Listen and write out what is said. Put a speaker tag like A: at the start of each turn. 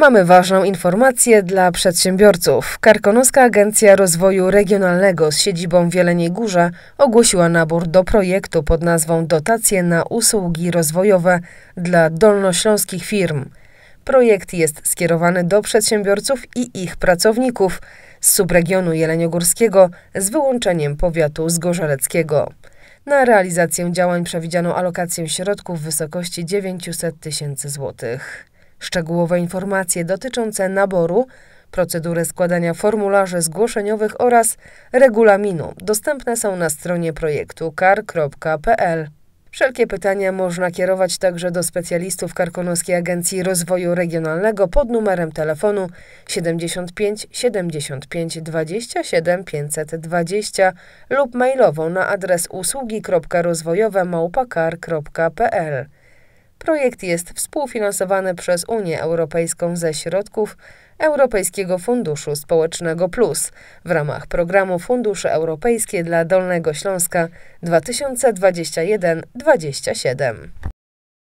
A: Mamy ważną informację dla przedsiębiorców. Karkonoska Agencja Rozwoju Regionalnego z siedzibą w Jeleniej Górze ogłosiła nabór do projektu pod nazwą Dotacje na usługi rozwojowe dla dolnośląskich firm. Projekt jest skierowany do przedsiębiorców i ich pracowników z subregionu jeleniogórskiego z wyłączeniem powiatu zgorzeleckiego. Na realizację działań przewidziano alokację środków w wysokości 900 tysięcy złotych. Szczegółowe informacje dotyczące naboru, procedury składania formularzy zgłoszeniowych oraz regulaminu dostępne są na stronie projektu kar.pl. Wszelkie pytania można kierować także do specjalistów Karkonoskiej Agencji Rozwoju Regionalnego pod numerem telefonu 75 75 27 520 lub mailowo na adres usługi.rozwojowe małpakar.pl. Projekt jest współfinansowany przez Unię Europejską ze środków Europejskiego Funduszu Społecznego Plus w ramach programu Fundusze Europejskie dla Dolnego Śląska 2021-27.